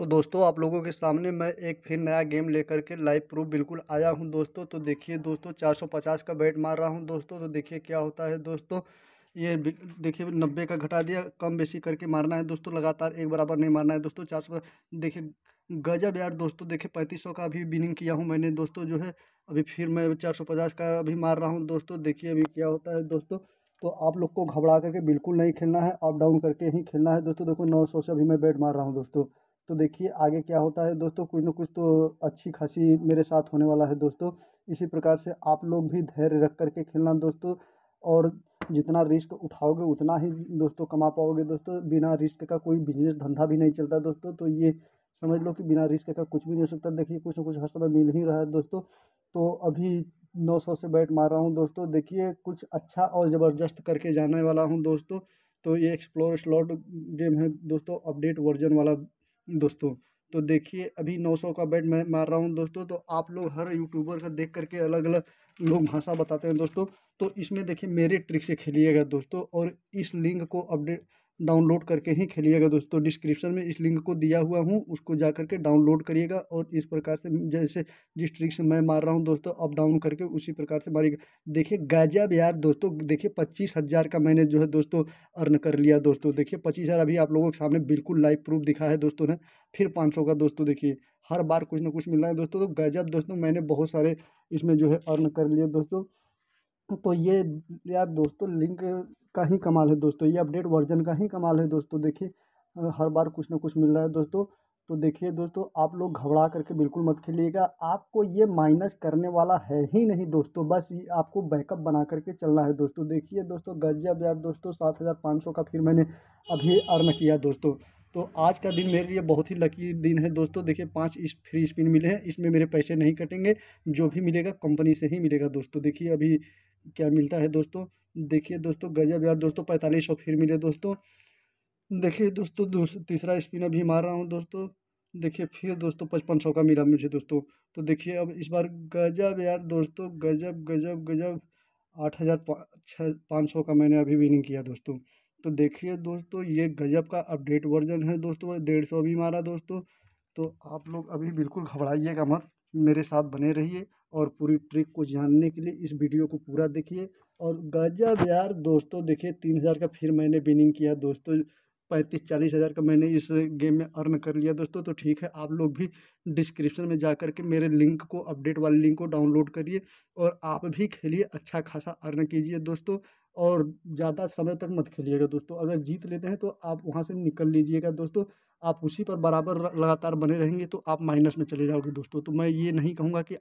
तो दोस्तों आप लोगों के सामने मैं एक फिर नया गेम लेकर के लाइव प्रूफ बिल्कुल आया हूं दोस्तों तो देखिए दोस्तों 450 का बैट मार रहा हूं दोस्तों तो देखिए क्या होता है दोस्तों ये देखिए नब्बे का घटा दिया कम बेसी करके मारना है दोस्तों लगातार एक बराबर नहीं मारना है दोस्तों चार सौ देखिए गजब यार दोस्तों देखिए पैंतीस सौ का अभी विनिंग किया हूँ मैंने दोस्तों जो है अभी फिर मैं चार सौ पचास का अभी मार रहा हूँ दोस्तों देखिए अभी क्या होता है दोस्तों तो आप लोग को घबरा करके बिल्कुल नहीं खेलना है अप डाउन करके ही खेलना है दोस्तों देखो नौ सौ से अभी मैं बैट मार रहा हूँ दोस्तों तो देखिए आगे क्या होता है दोस्तों कुछ ना कुछ तो अच्छी खासी मेरे साथ होने वाला है दोस्तों इसी प्रकार से आप लोग भी धैर्य रख कर के खेलना दोस्तों और जितना रिस्क उठाओगे उतना ही दोस्तों कमा पाओगे दोस्तों बिना रिस्क का कोई बिजनेस धंधा भी नहीं चलता दोस्तों तो ये समझ लो कि बिना रिस्क का कुछ भी नहीं हो सकता देखिए कुछ ना कुछ हर समय मिल ही रहा है दोस्तों तो अभी 900 से बैट मार रहा हूँ दोस्तों देखिए कुछ अच्छा और ज़बरदस्त करके जाने वाला हूँ दोस्तों तो ये एक्सप्लोर स्लॉट गेम है दोस्तों अपडेट वर्जन वाला दोस्तों तो देखिए अभी 900 का बेट मैं मार रहा हूँ दोस्तों तो आप लोग हर यूट्यूबर का देख करके अलग अलग लोग भाषा बताते हैं दोस्तों तो इसमें देखिए मेरे ट्रिक से खेलिएगा दोस्तों और इस लिंक को अपडेट डाउनलोड करके ही खेलिएगा दोस्तों डिस्क्रिप्शन में इस लिंक को दिया हुआ हूँ उसको जा करके डाउनलोड करिएगा और इस प्रकार से जैसे जिस ट्रिक से मैं मार रहा हूँ दोस्तों अप डाउन करके उसी प्रकार से मारिएगा देखिए गाजा यार दोस्तों देखिए पच्चीस हज़ार का मैंने जो है दोस्तों अर्न कर लिया दोस्तों देखिए पच्चीस हज़ार अभी आप लोगों के सामने बिल्कुल लाइव प्रूफ दिखा है दोस्तों ने फिर पाँच सौ का दोस्तों देखिए हर बार कुछ ना कुछ मिल रहा है दोस्तों तो गजब दोस्तों मैंने बहुत सारे इसमें जो है अर्न कर लिए दोस्तों तो ये यार दोस्तों लिंक का ही कमाल है दोस्तों ये अपडेट वर्जन का ही कमाल है दोस्तों देखिए हर बार कुछ ना कुछ मिल रहा है दोस्तों तो देखिए दोस्तों आप लोग घबरा करके बिल्कुल मत खेलिएगा आपको ये माइनस करने वाला है ही नहीं दोस्तों बस ये आपको बैकअप बना करके चलना है दोस्तों देखिए दोस्तों गजब यार दोस्तों सात हज़ार पाँच सौ का फिर मैंने अभी अर्न किया दोस्तों तो आज का दिन मेरे लिए बहुत ही लकी दिन है दोस्तों देखिए पाँच इस फ्री स्पिन मिले हैं इसमें मेरे पैसे नहीं कटेंगे जो भी मिलेगा कंपनी से ही मिलेगा दोस्तों देखिए अभी क्या मिलता है दोस्तों देखिए दोस्तों गजब यार दोस्तों पैंतालीस सौ फिर मिले दोस्तों देखिए दोस्तों तीसरा स्पिन अभी मार रहा हूँ दोस्तों देखिए फिर दोस्तों पचपन सौ का मिला मुझे दोस्तों तो देखिए अब इस बार गजब यार दोस्तों गजब गजब गजब आठ हज़ार पाँच सौ का मैंने अभी विनिंग किया दोस्तों तो देखिए दोस्तों ये गजब का अपडेट वर्जन है दोस्तों डेढ़ सौ भी मारा दोस्तों तो आप लोग अभी बिल्कुल घबराइएगा मत मेरे साथ बने रहिए और पूरी ट्रिक को जानने के लिए इस वीडियो को पूरा देखिए और गजब यार दोस्तों देखिए तीन हज़ार का फिर मैंने विनिंग किया दोस्तों पैंतीस चालीस हज़ार का मैंने इस गेम में अर्न कर लिया दोस्तों तो ठीक है आप लोग भी डिस्क्रिप्शन में जा कर के मेरे लिंक को अपडेट वाले लिंक को डाउनलोड करिए और आप भी खेलिए अच्छा खासा अर्न कीजिए दोस्तों और ज़्यादा समय तक मत खेलिएगा दोस्तों अगर जीत लेते हैं तो आप वहाँ से निकल लीजिएगा दोस्तों आप उसी पर बराबर लगातार बने रहेंगे तो आप माइनस में चले जाओगे दोस्तों तो मैं ये नहीं कहूँगा कि